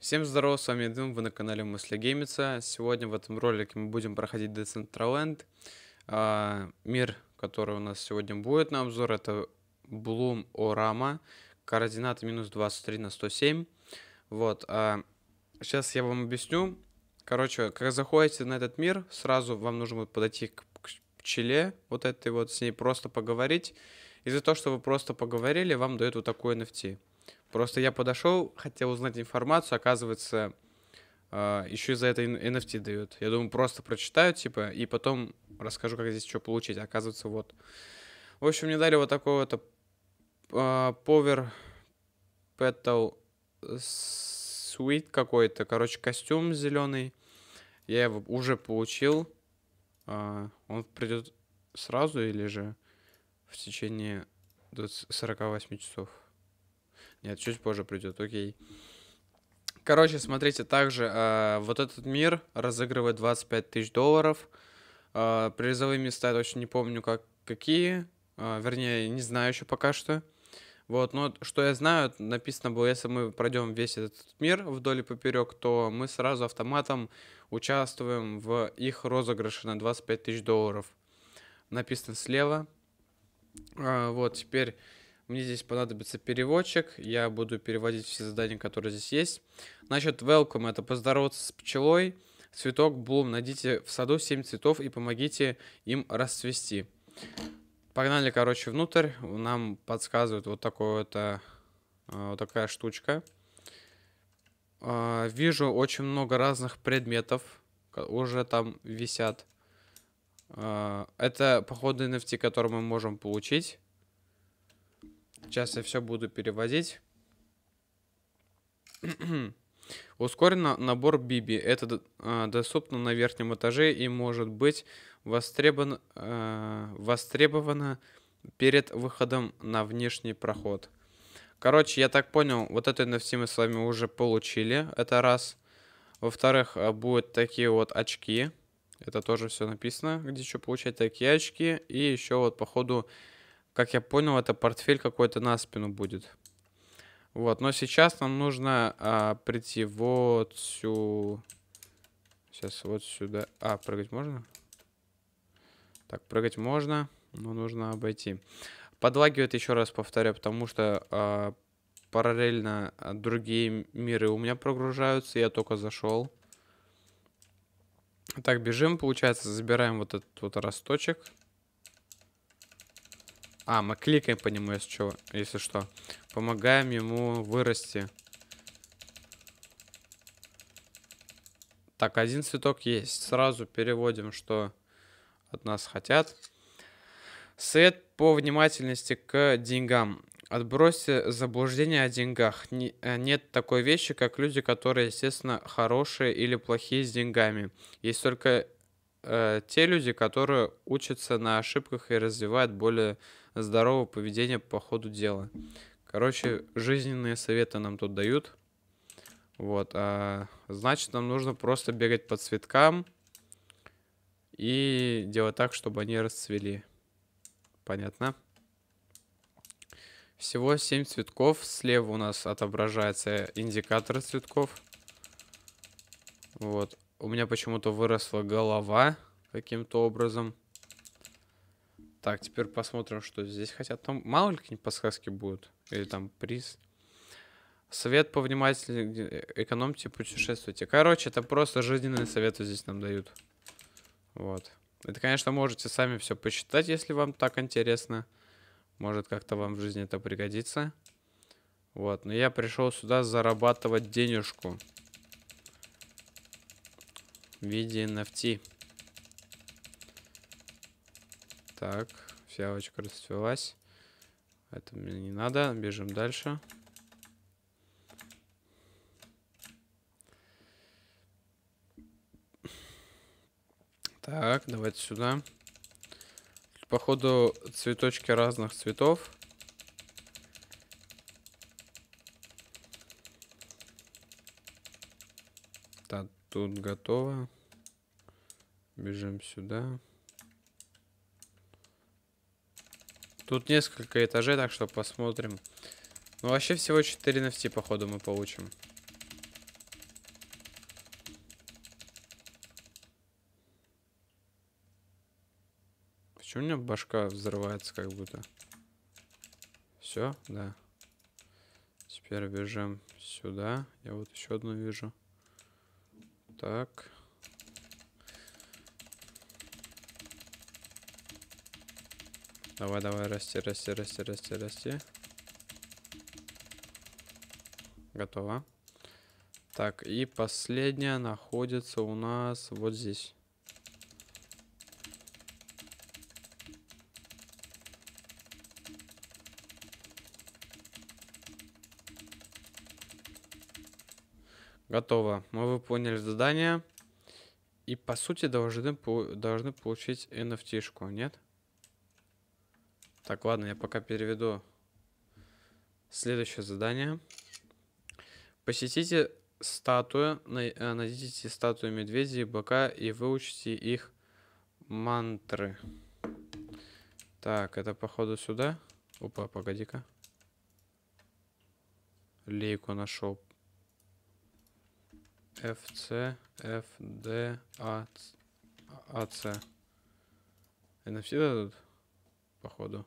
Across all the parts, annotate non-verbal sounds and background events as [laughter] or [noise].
Всем здорова! с вами Дым, вы на канале Мысли Геймица. Сегодня в этом ролике мы будем проходить Decentraland. А, мир, который у нас сегодня будет на обзор, это Bloom Orama, координаты минус 23 на 107. Вот, сейчас а, я вам объясню. Короче, как заходите на этот мир, сразу вам нужно будет подойти к пчеле, вот этой вот, с ней просто поговорить. Из-за того, что вы просто поговорили, вам дают вот такой NFT. Просто я подошел, хотел узнать информацию, оказывается, э, а, еще и за это NFT дают. Я думаю, просто прочитаю, типа, и потом расскажу, как здесь что получить. А оказывается, вот. В общем, мне дали вот такой вот э, Power Petal Suite какой-то. Короче, костюм зеленый. Я его уже получил. Э, он придет сразу или же в течение 48 часов? Нет, чуть позже придет, окей. Короче, смотрите, также э, вот этот мир разыгрывает 25 тысяч долларов. Э, призовые места я точно не помню, как, какие. Э, вернее, не знаю еще пока что. Вот, но что я знаю, написано было, если мы пройдем весь этот мир вдоль и поперек, то мы сразу автоматом участвуем в их розыгрыше на 25 тысяч долларов. Написано слева. Э, вот, теперь мне здесь понадобится переводчик. Я буду переводить все задания, которые здесь есть. Значит, welcome — это поздороваться с пчелой. Цветок Bloom. Найдите в саду 7 цветов и помогите им расцвести. Погнали, короче, внутрь. Нам подсказывают вот такое -то, э, вот такая штучка. Э, вижу очень много разных предметов. Уже там висят. Э, это, походу, NFT, который мы можем получить. Сейчас я все буду переводить. [clears throat] Ускорен набор Биби. Это э, доступно на верхнем этаже и может быть востребован, э, востребовано перед выходом на внешний проход. Короче, я так понял, вот эту NFC мы с вами уже получили. Это раз. Во-вторых, э, будут такие вот очки. Это тоже все написано, где еще получать такие очки. И еще вот, походу, как я понял, это портфель какой-то на спину будет. Вот, но сейчас нам нужно а, прийти вот сюда. Сейчас вот сюда. А, прыгать можно? Так, прыгать можно, но нужно обойти. Подлагивает, еще раз повторяю, потому что а, параллельно а, другие миры у меня прогружаются, я только зашел. Так, бежим, получается, забираем вот этот вот росточек. А, мы кликаем по нему, если что. Если что. Помогаем ему вырасти. Так, один цветок есть. Сразу переводим, что от нас хотят. Совет по внимательности к деньгам. Отбросьте заблуждение о деньгах. Э, нет такой вещи, как люди, которые, естественно, хорошие или плохие с деньгами. Есть только Э, те люди, которые учатся на ошибках и развивают более здоровое поведение по ходу дела. Короче, жизненные советы нам тут дают. Вот, а, значит, нам нужно просто бегать по цветкам и делать так, чтобы они расцвели. Понятно? Всего 7 цветков. Слева у нас отображается индикатор цветков. Вот. У меня почему-то выросла голова каким-то образом. Так, теперь посмотрим, что здесь хотят. Там мало ли какие-нибудь подсказки будут. Или там приз. Совет повнимательнее, э, экономьте, путешествуйте. Короче, это просто жизненные советы здесь нам дают. Вот. Это, конечно, можете сами все посчитать, если вам так интересно. Может, как-то вам в жизни это пригодится. Вот. Но я пришел сюда зарабатывать денежку в виде NFT. Так, фиалочка расцвелась. Это мне не надо. Бежим дальше. Так, давайте сюда. Походу, цветочки разных цветов. Тут готово. Бежим сюда. Тут несколько этажей, так что посмотрим. Ну, вообще всего 4 NFT, походу, мы получим. Почему у меня башка взрывается как будто? Все, да. Теперь бежим сюда. Я вот еще одну вижу. Так. Давай, давай, расти, расти, расти, расти, расти. Готово. Так, и последняя находится у нас вот здесь. Готово. Мы выполнили задание. И, по сути, должны, должны получить NFT-шку, нет? Так, ладно, я пока переведу следующее задание. Посетите статую, э, найдите статую медведя и быка и выучите их мантры. Так, это походу сюда. Опа, погоди-ка. Лейку нашел. FC, FD, AC. все дадут? Походу.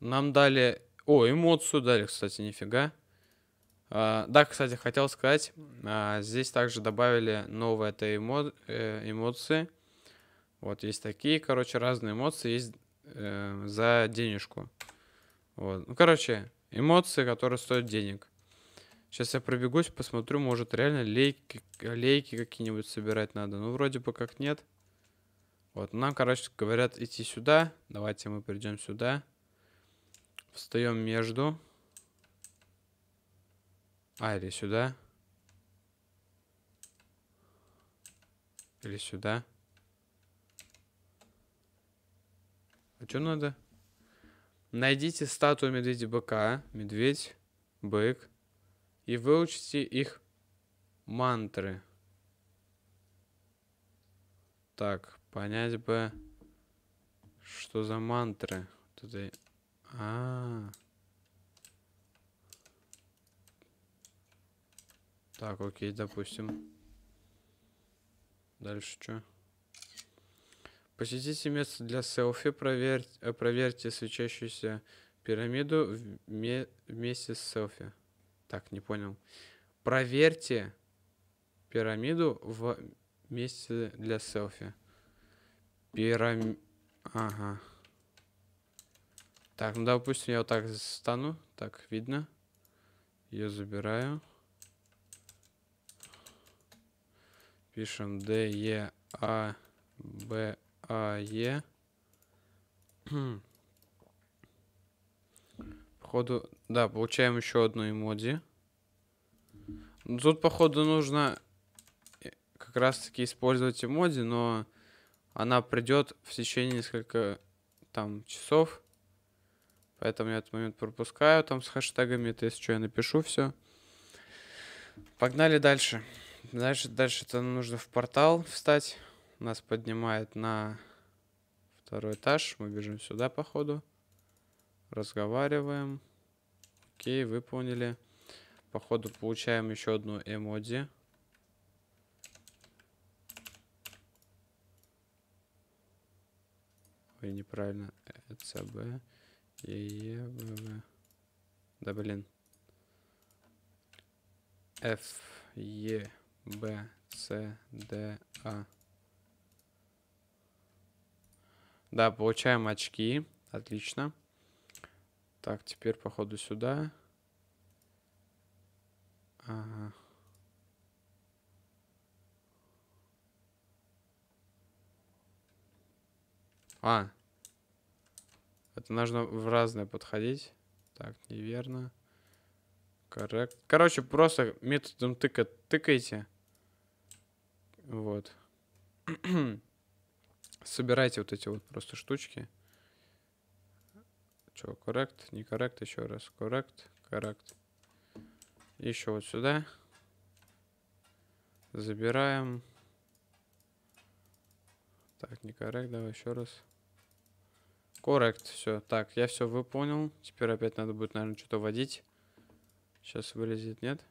Нам дали... О, эмоцию дали, кстати, нифига. А, да, кстати, хотел сказать, а, здесь также добавили новые это эмо... Э, эмоции. Вот, есть такие, короче, разные эмоции есть э, за денежку. Вот. Ну, короче, эмоции, которые стоят денег. Сейчас я пробегусь, посмотрю, может реально лейки, лейки какие-нибудь собирать надо. Ну, вроде бы как нет. Вот, нам, короче, говорят идти сюда. Давайте мы придем сюда. Встаем между. А, или сюда. Или сюда. А что надо? Найдите статую медведя-быка. Медведь, бык и выучите их мантры. Так, понять бы, что за мантры. Вот А, -а, а. Так, окей, допустим. Дальше что? Посетите место для селфи, проверь, э, проверьте свечащуюся пирамиду вместе с селфи. Так, не понял. Проверьте пирамиду в месте для селфи. Пирам... Ага. Так, ну допустим, я вот так стану. Так, видно. Ее забираю. Пишем Д, Е, e, А, Б, А, Е. E. Хм. Походу, да, получаем еще одну эмодзи. Тут, походу, нужно э, как раз-таки использовать эмодзи, но она придет в течение несколько там часов. Поэтому я этот момент пропускаю там с хэштегами. Это если что, я напишу все. Погнали дальше. Дальше, дальше это нужно в портал встать. Нас поднимает на второй этаж. Мы бежим сюда, походу. Разговариваем. Окей, выполнили. Походу получаем еще одну эмодзи. Ой, неправильно. ЭЦБ. ЕЕВВ. Да блин. Ф Е Б C, Д А. Да, получаем очки. Отлично. Так, теперь, походу, сюда. Ага. А. Это нужно в разное подходить. Так, неверно. Коррект. Короче, просто методом тыка тыкайте. Вот. [clears throat] Собирайте вот эти вот просто штучки. Что, коррект? Не коррект еще раз. Коррект, коррект. Еще вот сюда. Забираем. Так, не коррект, давай еще раз. Коррект, все. Так, я все выполнил. Теперь опять надо будет, наверное, что-то вводить. Сейчас вылезет, нет?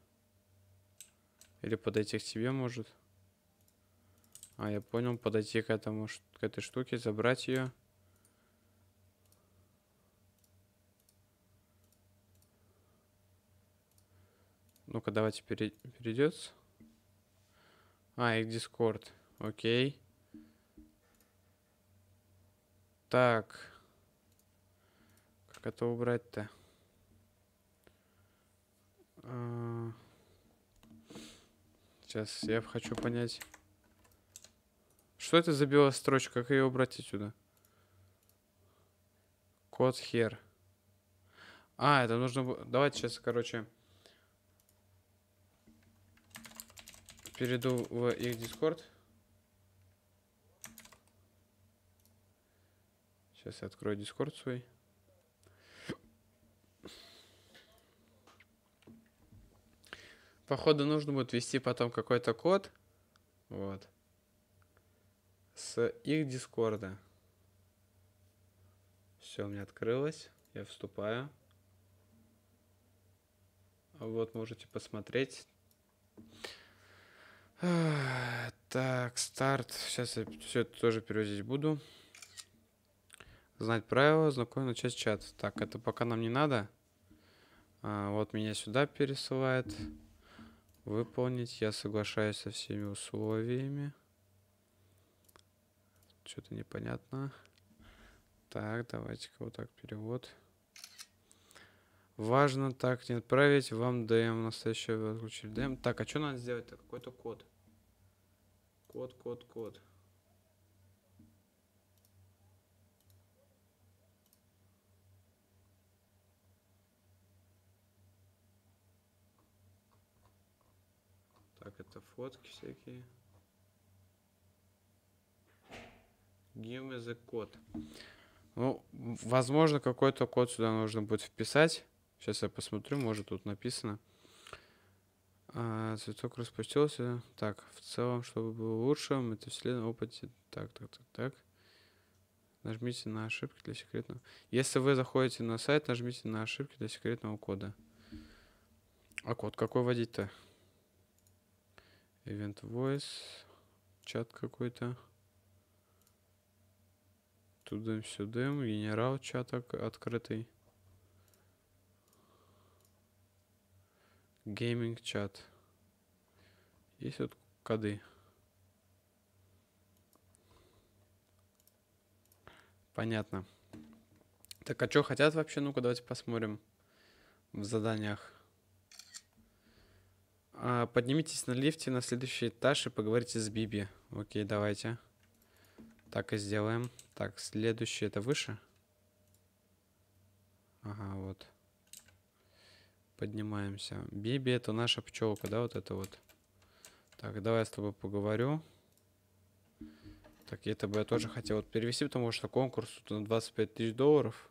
Или подойти к тебе, может? А, я понял, подойти к этому, к этой штуке, забрать ее. Ну-ка, давайте пере... перейдется. А, их Дискорд. Окей. Так. Как это убрать-то? А. Сейчас я хочу понять. Что это за белая строчка? Как ее убрать отсюда? Код хер. А, это нужно... Давайте сейчас, короче... перейду в их дискорд. Сейчас я открою дискорд свой. Походу нужно будет ввести потом какой-то код. Вот. С их дискорда. Все, у меня открылось. Я вступаю. Вот можете посмотреть. Так, старт. Сейчас я все это тоже перевозить буду. Знать правила, знакомый начать чат. Так, это пока нам не надо. А, вот меня сюда пересылает. Выполнить. Я соглашаюсь со всеми условиями. Что-то непонятно. Так, давайте-ка вот так перевод. Важно так не отправить вам ДМ. Настоящего отключили ДМ. Так, а что надо сделать Какой-то код. Код, код, код. Так, это фотки всякие. Give me the code. Ну, возможно, какой-то код сюда нужно будет вписать. Сейчас я посмотрю, может, тут написано. А, цветок распустился. Так, в целом, чтобы было лучше, это метавселенная опыте. Так, так, так, так. Нажмите на ошибки для секретного. Если вы заходите на сайт, нажмите на ошибки для секретного кода. А код какой вводить-то? Event Voice. Чат какой-то. Тудым-сюдым. Генерал чат открытый. Гейминг чат. Есть вот коды. Понятно. Так, а что хотят вообще? Ну-ка, давайте посмотрим в заданиях. А, поднимитесь на лифте на следующий этаж и поговорите с Биби. Окей, давайте. Так и сделаем. Так, следующий это выше. Ага, вот поднимаемся. Биби это наша пчелка, да, вот это вот. Так, давай я с тобой поговорю. Так, это бы я тоже хотел вот перевести, потому что конкурс тут на 25 тысяч долларов.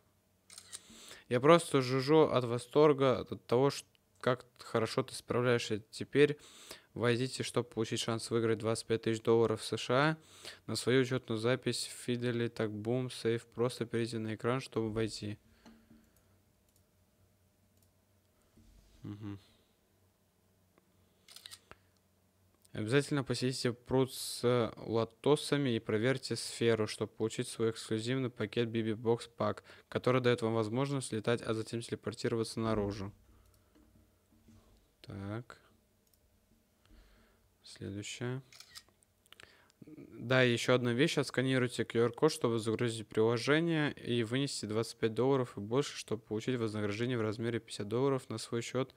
Я просто жужжу от восторга, от того, что как хорошо ты справляешься теперь. Войдите, чтобы получить шанс выиграть 25 тысяч долларов США. На свою учетную запись в Фиделе, так бум, сейф. Просто перейди на экран, чтобы войти. Угу. Обязательно посетите пруд с лотосами и проверьте сферу, чтобы получить свой эксклюзивный пакет BB Box Pack, который дает вам возможность летать, а затем телепортироваться наружу. Так. следующая. Да, еще одна вещь, отсканируйте QR-код, чтобы загрузить приложение и вынести 25 долларов и больше, чтобы получить вознаграждение в размере 50 долларов на свой счет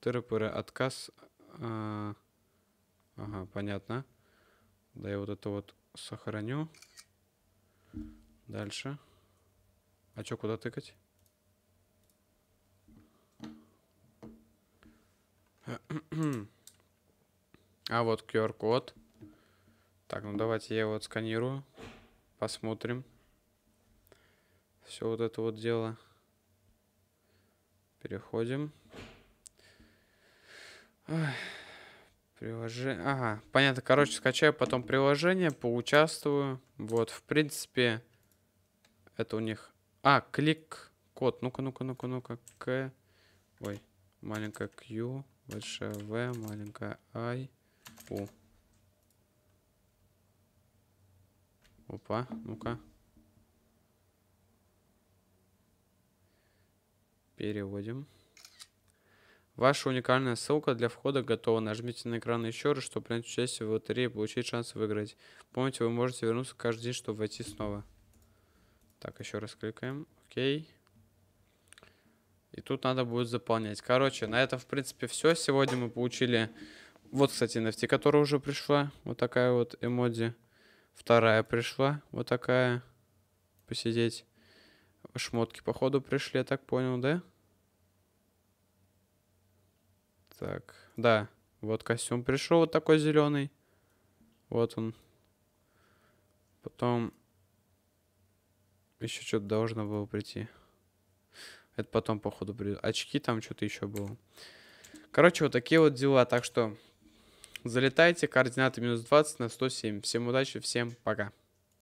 ТРПР. Отказ... Э, ага, понятно. Да, я вот это вот сохраню. Дальше. А что, куда тыкать? [clears throat] А вот QR-код. Так, ну давайте я его отсканирую. Посмотрим. Все вот это вот дело. Переходим. Ой, приложение. Ага, понятно. Короче, скачаю потом приложение, поучаствую. Вот, в принципе, это у них... А, клик код. Ну-ка, ну-ка, ну-ка, ну-ка. К. Ой, маленькая Q, большая V, маленькая I, U. Опа, ну-ка. Переводим. Ваша уникальная ссылка для входа готова. Нажмите на экран еще раз, чтобы принять участие в лотерее и получить шанс выиграть. Помните, вы можете вернуться каждый день, чтобы войти снова. Так, еще раз кликаем. Окей. И тут надо будет заполнять. Короче, на этом, в принципе, все. Сегодня мы получили... Вот, кстати, NFT, которая уже пришла. Вот такая вот эмодзи. Вторая пришла, вот такая. Посидеть. Шмотки, походу, пришли, я так понял, да? Так, да. Вот костюм пришел, вот такой зеленый. Вот он. Потом еще что-то должно было прийти. Это потом, походу, придет. Очки там что-то еще было. Короче, вот такие вот дела. Так что Залетайте, координаты минус 20 на 107. Всем удачи, всем пока.